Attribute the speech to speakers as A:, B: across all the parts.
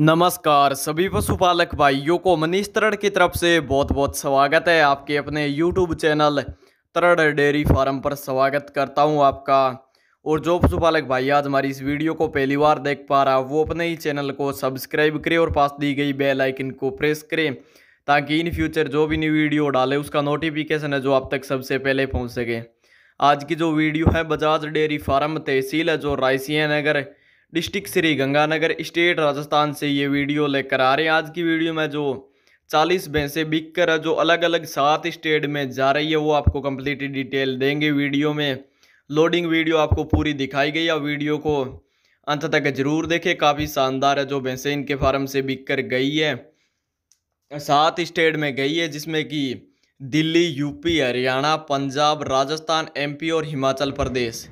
A: नमस्कार सभी पशुपालक भाइयों को मनीष तरड़ की तरफ से बहुत बहुत स्वागत है आपके अपने YouTube channel Tarad dairy farm पर स्वागत करता हूं आपका और जो पशुपालक भाई आज हमारी इस वीडियो को पहली बार देख पा रहा वो अपने ही चैनल को सब्सक्राइब करें और पास दी गई बेल आइकन को प्रेस करें ताकि इन फ्यूचर जो भी न्यू वीडियो डाले उसका नोटिफिकेशन है जो आप तक सबसे पहले पहुँच सके आज की जो वीडियो है बजाज डेयरी फार्म तहसील है जो रायसिया नगर डिस्ट्रिक्ट श्री गंगानगर स्टेट राजस्थान से ये वीडियो लेकर आ रहे हैं आज की वीडियो में जो चालीस भैंसे बिक कर जो अलग अलग सात स्टेट में जा रही है वो आपको कम्प्लीट डिटेल देंगे वीडियो में लोडिंग वीडियो आपको पूरी दिखाई गई है वीडियो को अंत तक जरूर देखें काफ़ी शानदार है जो भैंसे इनके फार्म से बिक कर गई है सात स्टेट में गई है जिसमें कि दिल्ली यूपी हरियाणा पंजाब राजस्थान एमपी और हिमाचल प्रदेश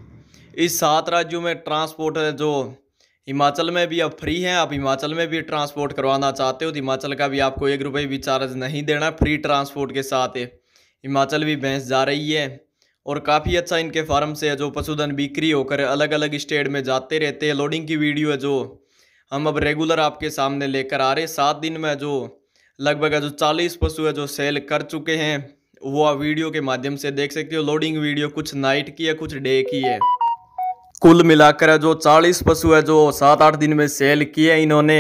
A: इस सात राज्यों में ट्रांसपोर्ट जो हिमाचल में भी अब फ्री हैं आप हिमाचल में भी ट्रांसपोर्ट करवाना चाहते हो तो हिमाचल का भी आपको एक रुपये भी चार्ज नहीं देना फ्री ट्रांसपोर्ट के साथ हिमाचल भी भैंस जा रही है और काफ़ी अच्छा इनके फार्म से है जो पशुधन बिक्री होकर अलग अलग स्टेट में जाते रहते हैं लोडिंग की वीडियो है जो हम अब रेगुलर आपके सामने लेकर आ रहे सात दिन में जो लगभग जो चालीस पशु है जो सेल कर चुके हैं वो आप वीडियो के माध्यम से देख सकते हो लोडिंग वीडियो कुछ नाइट की है कुछ डे की है कुल मिलाकर जो चालीस पशु है जो सात आठ दिन में सेल किए इन्होंने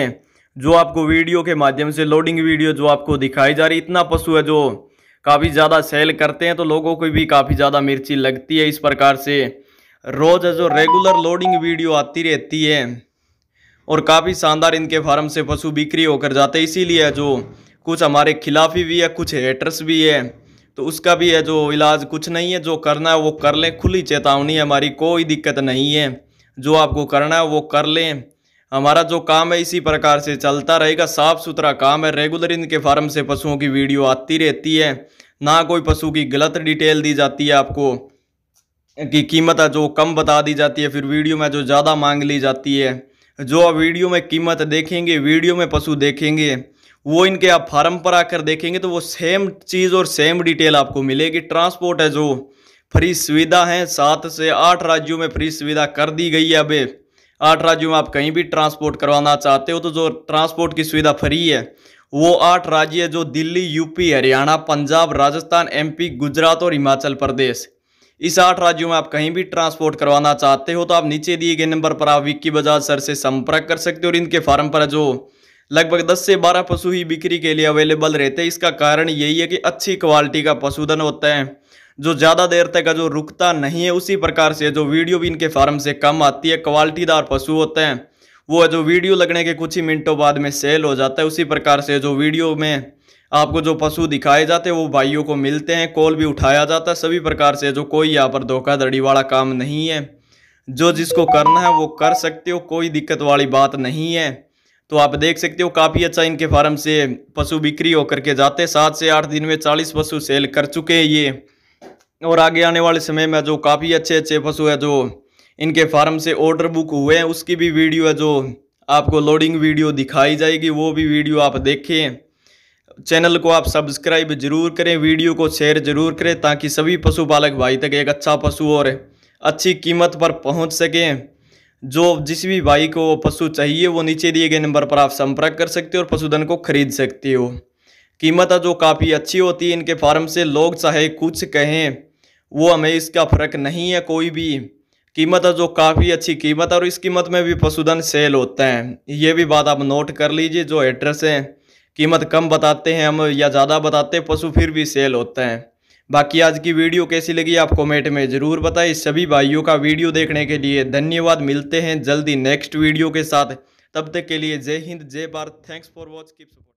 A: जो आपको वीडियो के माध्यम से लोडिंग वीडियो जो आपको दिखाई जा रही इतना पशु है जो काफ़ी ज़्यादा सेल करते हैं तो लोगों को भी काफ़ी ज़्यादा मिर्ची लगती है इस प्रकार से रोज़ जो रेगुलर लोडिंग वीडियो आती रहती है और काफ़ी शानदार इनके फार्म से पशु बिक्री होकर जाते हैं इसीलिए जो कुछ हमारे खिलाफी भी है कुछ हेटर्स भी है तो उसका भी है जो इलाज कुछ नहीं है जो करना है वो कर लें खुली चेतावनी है हमारी कोई दिक्कत नहीं है जो आपको करना है वो कर लें हमारा जो काम है इसी प्रकार से चलता रहेगा साफ़ सुथरा काम है रेगुलर इनके फार्म से पशुओं की वीडियो आती रहती है ना कोई पशु की गलत डिटेल दी जाती है आपको कि कीमत है जो कम बता दी जाती है फिर वीडियो में जो ज़्यादा मांग ली जाती है जो आप वीडियो में कीमत देखेंगे वीडियो में पशु देखेंगे वो इनके आप फार्म पर आकर देखेंगे तो वो सेम चीज़ और सेम डिटेल आपको मिलेगी ट्रांसपोर्ट है जो फ्री सुविधा है सात से आठ राज्यों में फ्री सुविधा कर दी गई है अब आठ राज्यों में आप कहीं भी ट्रांसपोर्ट करवाना चाहते हो तो जो ट्रांसपोर्ट की सुविधा फ्री है वो आठ राज्य जो दिल्ली यूपी हरियाणा पंजाब राजस्थान एमपी गुजरात और हिमाचल प्रदेश इस आठ राज्यों में आप कहीं भी ट्रांसपोर्ट करवाना चाहते हो तो आप नीचे दिए गए नंबर पर आप विक्की बजाज सर से संपर्क कर सकते हो और इनके फार्म पर जो लगभग 10 से 12 पशु ही बिक्री के लिए अवेलेबल रहते हैं इसका कारण यही है कि अच्छी क्वालिटी का पशुधन होता है जो ज़्यादा देर तक का जो रुकता नहीं है उसी प्रकार से जो वीडियो भी इनके फार्म से कम आती है क्वालिटीदार पशु होते हैं वो जो वीडियो लगने के कुछ ही मिनटों बाद में सेल हो जाता है उसी प्रकार से जो वीडियो में आपको जो पशु दिखाए जाते हैं वो भाइयों को मिलते हैं कॉल भी उठाया जाता है सभी प्रकार से जो कोई यहाँ पर धोखाधड़ी वाला काम नहीं है जो जिसको करना है वो कर सकते हो कोई दिक्कत वाली बात नहीं है तो आप देख सकते हो काफ़ी अच्छा इनके फार्म से पशु बिक्री होकर के जाते हैं सात से आठ दिन में चालीस पशु सेल कर चुके हैं ये और आगे आने वाले समय में जो काफ़ी अच्छे अच्छे पशु है जो इनके फार्म से ऑर्डर बुक हुए हैं उसकी भी वीडियो है जो आपको लोडिंग वीडियो दिखाई जाएगी वो भी वीडियो आप देखें चैनल को आप सब्सक्राइब जरूर करें वीडियो को शेयर जरूर करें ताकि सभी पशुपालक भाई तक एक अच्छा पशु और अच्छी कीमत पर पहुंच सकें जो जिस भी भाई को पशु चाहिए वो नीचे दिए गए नंबर पर आप संपर्क कर सकते हो और पशुधन को खरीद सकते हो कीमत जो काफ़ी अच्छी होती है इनके फार्म से लोग चाहे कुछ कहें वो हमें इसका फ़र्क नहीं है कोई भी कीमत है जो काफ़ी अच्छी कीमत है और इस कीमत में भी पशुधन सेल होते हैं ये भी बात आप नोट कर लीजिए जो एड्रेस हैं कीमत कम बताते हैं हम या ज़्यादा बताते हैं पशु फिर भी सेल होते हैं बाकी आज की वीडियो कैसी लगी आप कमेंट में ज़रूर बताएं सभी भाइयों का वीडियो देखने के लिए धन्यवाद मिलते हैं जल्दी नेक्स्ट वीडियो के साथ तब तक के लिए जय हिंद जय Bharat thanks for watch keep support